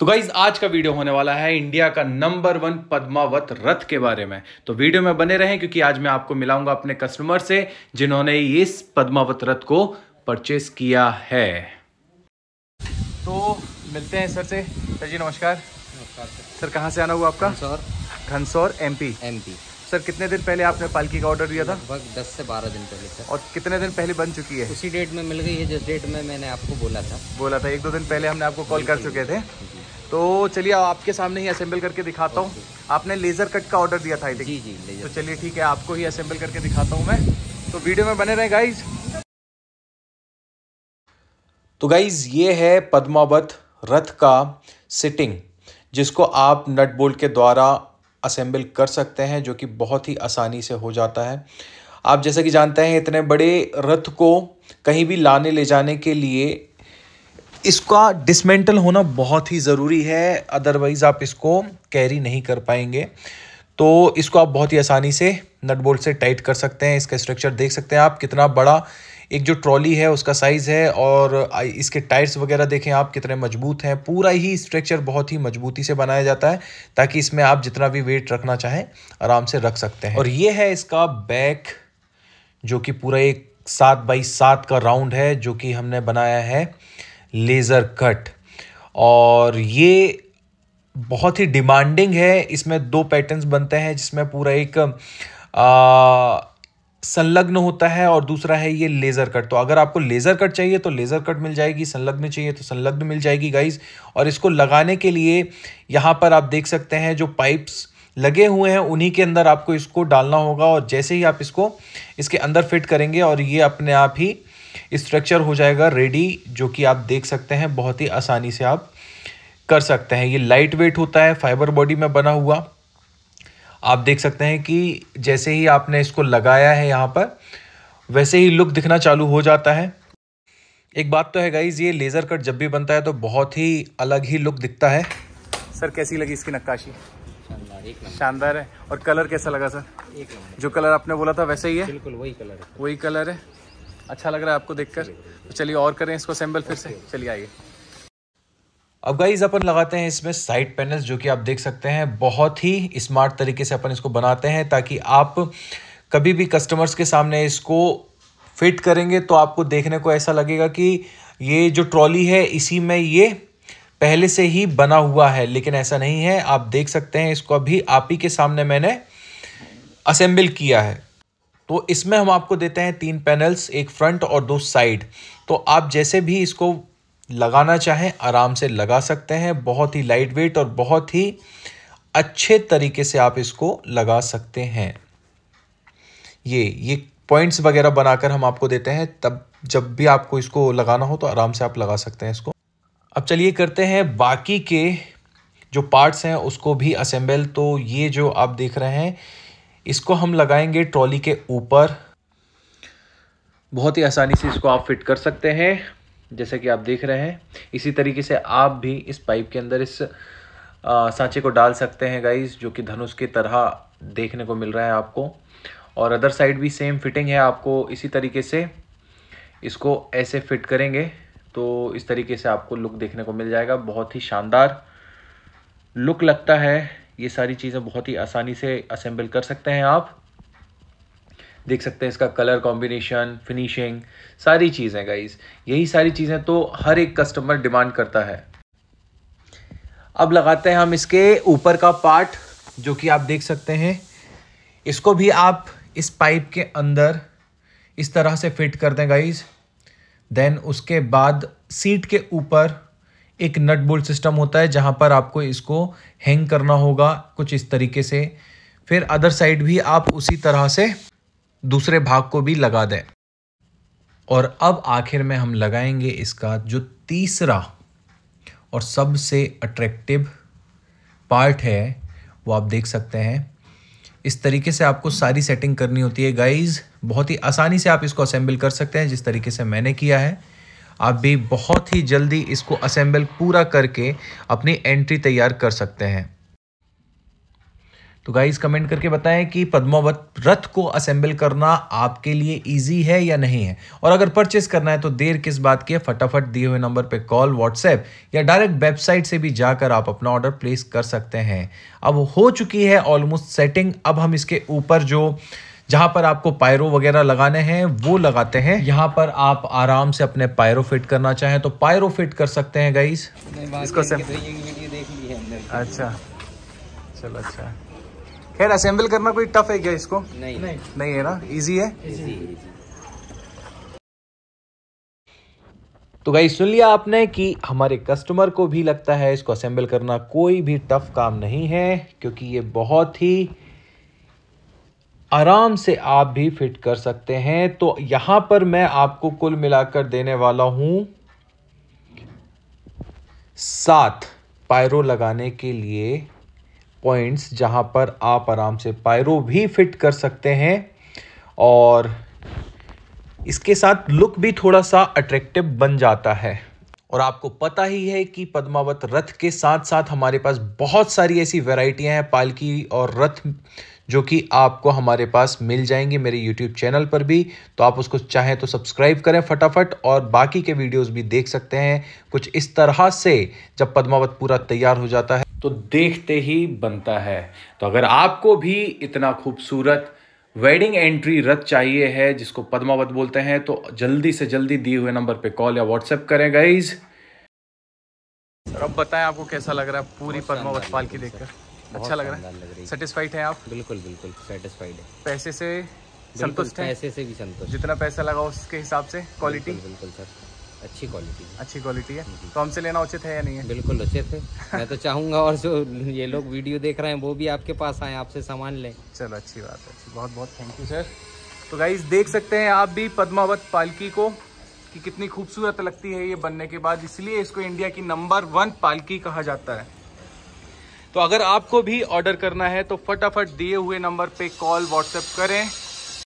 तो गाइज आज का वीडियो होने वाला है इंडिया का नंबर वन पद्मावत रथ के बारे में तो वीडियो में बने रहें क्योंकि आज मैं आपको मिलाऊंगा अपने कस्टमर से जिन्होंने इस पद्मावत रथ को परचेस किया है तो मिलते हैं सर से सर जी नमस्कार नमस्कार सर कहाँ से आना हुआ आपका Ghansaur Ghansaur MP MP sir कितने दिन पहले आपने पालकी का ऑर्डर दिया था लगभग 10 से 12 दिन पहले सर और कितने दिन पहले बन चुकी है उसी डेट में मिल गई है जिस डेट में मैंने आपको बोला था बोला था एक दो दिन पहले हमने आपको कॉल कर चुके थे तो चलिए आपके सामने ही असेंबल करके दिखाता हूँ आपने लेज़र कट का ऑर्डर दिया था जी जी तो चलिए ठीक है आपको ही असेंबल करके दिखाता हूँ मैं तो वीडियो में बने रहे गाइज तो गाइज ये है पद्मावत रथ का सिटिंग जिसको आप नट बोल्ट के द्वारा असेंबल कर सकते हैं जो कि बहुत ही आसानी से हो जाता है आप जैसा कि जानते हैं इतने बड़े रथ को कहीं भी लाने ले जाने के लिए इसका डिसमेंटल होना बहुत ही ज़रूरी है अदरवाइज़ आप इसको कैरी नहीं कर पाएंगे तो इसको आप बहुत ही आसानी से नट बोल्ट से टाइट कर सकते हैं इसका स्ट्रक्चर देख सकते हैं आप कितना बड़ा एक जो ट्रॉली है उसका साइज़ है और इसके टायर्स वगैरह देखें आप कितने मजबूत हैं पूरा ही स्ट्रक्चर बहुत ही मजबूती से बनाया जाता है ताकि इसमें आप जितना भी वेट रखना चाहें आराम से रख सकते हैं और ये है इसका बैक जो कि पूरा एक सात बाई सात का राउंड है जो कि हमने बनाया है लेज़र कट और ये बहुत ही डिमांडिंग है इसमें दो पैटर्न्स बनते हैं जिसमें पूरा एक संलग्न होता है और दूसरा है ये लेज़र कट तो अगर आपको लेज़र कट चाहिए तो लेज़र कट मिल जाएगी संलग्न चाहिए तो संलग्न मिल जाएगी गाइस और इसको लगाने के लिए यहाँ पर आप देख सकते हैं जो पाइप्स लगे हुए हैं उन्हीं के अंदर आपको इसको डालना होगा और जैसे ही आप इसको इसके अंदर फिट करेंगे और ये अपने आप ही स्ट्रक्चर हो जाएगा रेडी जो कि आप देख सकते हैं बहुत ही आसानी से आप कर सकते हैं ये लाइट वेट होता है फाइबर बॉडी में बना हुआ आप देख सकते हैं कि जैसे ही आपने इसको लगाया है यहाँ पर वैसे ही लुक दिखना चालू हो जाता है एक बात तो है गाइज ये लेज़र कट जब भी बनता है तो बहुत ही अलग ही लुक दिखता है सर कैसी लगी इसकी नक्काशी शानदार है और कलर कैसा लगा सर एक जो कलर आपने बोला था वैसे ही है बिल्कुल वही कलर है वही कलर है अच्छा लग रहा है आपको देखकर तो चलिए और करें इसको असेंबल फिर से चलिए आइए अब गाइज अपन लगाते हैं इसमें साइड पैनल्स जो कि आप देख सकते हैं बहुत ही स्मार्ट तरीके से अपन इसको बनाते हैं ताकि आप कभी भी कस्टमर्स के सामने इसको फिट करेंगे तो आपको देखने को ऐसा लगेगा कि ये जो ट्रॉली है इसी में ये पहले से ही बना हुआ है लेकिन ऐसा नहीं है आप देख सकते हैं इसको अभी आप ही के सामने मैंने असेंबल किया है तो इसमें हम आपको देते हैं तीन पैनल्स एक फ्रंट और दो साइड तो आप जैसे भी इसको लगाना चाहें आराम से लगा सकते हैं बहुत ही लाइट वेट और बहुत ही अच्छे तरीके से आप इसको लगा सकते हैं ये ये पॉइंट्स वगैरह बनाकर हम आपको देते हैं तब जब भी आपको इसको लगाना हो तो आराम से आप लगा सकते हैं इसको अब चलिए करते हैं बाकी के जो पार्ट्स हैं उसको भी असेंबल तो ये जो आप देख रहे हैं इसको हम लगाएंगे ट्रॉली के ऊपर बहुत ही आसानी से इसको आप फिट कर सकते हैं जैसे कि आप देख रहे हैं इसी तरीके से आप भी इस पाइप के अंदर इस सांचे को डाल सकते हैं गाइस जो कि धनुष की तरह देखने को मिल रहा है आपको और अदर साइड भी सेम फिटिंग है आपको इसी तरीके से इसको ऐसे फिट करेंगे तो इस तरीके से आपको लुक देखने को मिल जाएगा बहुत ही शानदार लुक लगता है ये सारी चीज़ें बहुत ही आसानी से असेंबल कर सकते हैं आप देख सकते हैं इसका कलर कॉम्बिनेशन फिनिशिंग सारी चीज़ें गाइज यही सारी चीज़ें तो हर एक कस्टमर डिमांड करता है अब लगाते हैं हम इसके ऊपर का पार्ट जो कि आप देख सकते हैं इसको भी आप इस पाइप के अंदर इस तरह से फिट कर दें गाइज देन उसके बाद सीट के ऊपर एक नट बोल्ट सिस्टम होता है जहाँ पर आपको इसको हैंग करना होगा कुछ इस तरीके से फिर अदर साइड भी आप उसी तरह से दूसरे भाग को भी लगा दें और अब आखिर में हम लगाएंगे इसका जो तीसरा और सबसे अट्रैक्टिव पार्ट है वो आप देख सकते हैं इस तरीके से आपको सारी सेटिंग करनी होती है गाइज बहुत ही आसानी से आप इसको असेंबल कर सकते हैं जिस तरीके से मैंने किया है आप भी बहुत ही जल्दी इसको असेंबल पूरा करके अपनी एंट्री तैयार कर सकते हैं तो गाइज कमेंट करके बताएं कि पद्मावत रथ को असेंबल करना आपके लिए इजी है या नहीं है और अगर परचेस करना है तो देर किस बात की है फटाफट दिए हुए नंबर पे कॉल व्हाट्सएप या डायरेक्ट वेबसाइट से भी जाकर आप अपना ऑर्डर प्लेस कर सकते हैं अब हो चुकी है ऑलमोस्ट सेटिंग अब हम इसके ऊपर जो जहां पर आपको पायरो वगैरह लगाने हैं वो लगाते हैं यहाँ पर आप आराम से अपने पायरो फिट करना चाहें तो पायरो फिट कर सकते हैं गाइस इसको से... अच्छा चलो अच्छा खैर असेंबल करना कोई टफ है क्या इसको नहीं नहीं, है ना इजी है तो गाई सुन लिया आपने कि हमारे कस्टमर को भी लगता है इसको असेंबल करना कोई भी टफ काम नहीं है क्योंकि ये बहुत ही आराम से आप भी फिट कर सकते हैं तो यहां पर मैं आपको कुल मिलाकर देने वाला हूं सात पायरो लगाने के लिए पॉइंट्स जहां पर आप आराम से पायरो भी फिट कर सकते हैं और इसके साथ लुक भी थोड़ा सा अट्रैक्टिव बन जाता है और आपको पता ही है कि पद्मावत रथ के साथ साथ हमारे पास बहुत सारी ऐसी वेराइटियाँ हैं पालकी और रथ जो कि आपको हमारे पास मिल जाएंगे मेरे यूट्यूब चैनल पर भी तो आप उसको चाहें तो सब्सक्राइब करें फटाफट और बाकी के वीडियोज़ भी देख सकते हैं कुछ इस तरह से जब पद्मावत पूरा तैयार हो जाता है तो देखते ही बनता है तो अगर आपको भी इतना खूबसूरत वेडिंग एंट्री रथ चाहिए है जिसको पद्मावत बोलते हैं तो जल्दी से जल्दी दिए हुए नंबर पर कॉल या व्हाट्सएप करें गाइज अब बताएं आपको कैसा लग रहा है पूरी पद्मावत पालकी देखकर अच्छा लग रहा है सेटिस्फाइड है आप बिल्कुल बिल्कुल सेटिस्फाइड है पैसे से संतुष्ट है पैसे से भी संतुष्ट जितना पैसा लगा उसके हिसाब से क्वालिटी बिल्कुल सर अच्छी क्वालिटी अच्छी क्वालिटी है तो हमसे लेना उचित है या नहीं है बिल्कुल उचित है मैं तो चाहूंगा और जो ये लोग वीडियो देख रहे हैं वो भी आपके पास आए आपसे सामान लें चलो अच्छी बात है बहुत बहुत थैंक यू सर तो गाइज देख सकते हैं आप भी पद्मावत पालकी को कि कितनी खूबसूरत लगती है ये बनने के बाद इसलिए इसको इंडिया की नंबर वन पालकी कहा जाता है तो अगर आपको भी ऑर्डर करना है तो फटाफट दिए हुए नंबर पे कॉल व्हाट्सएप करें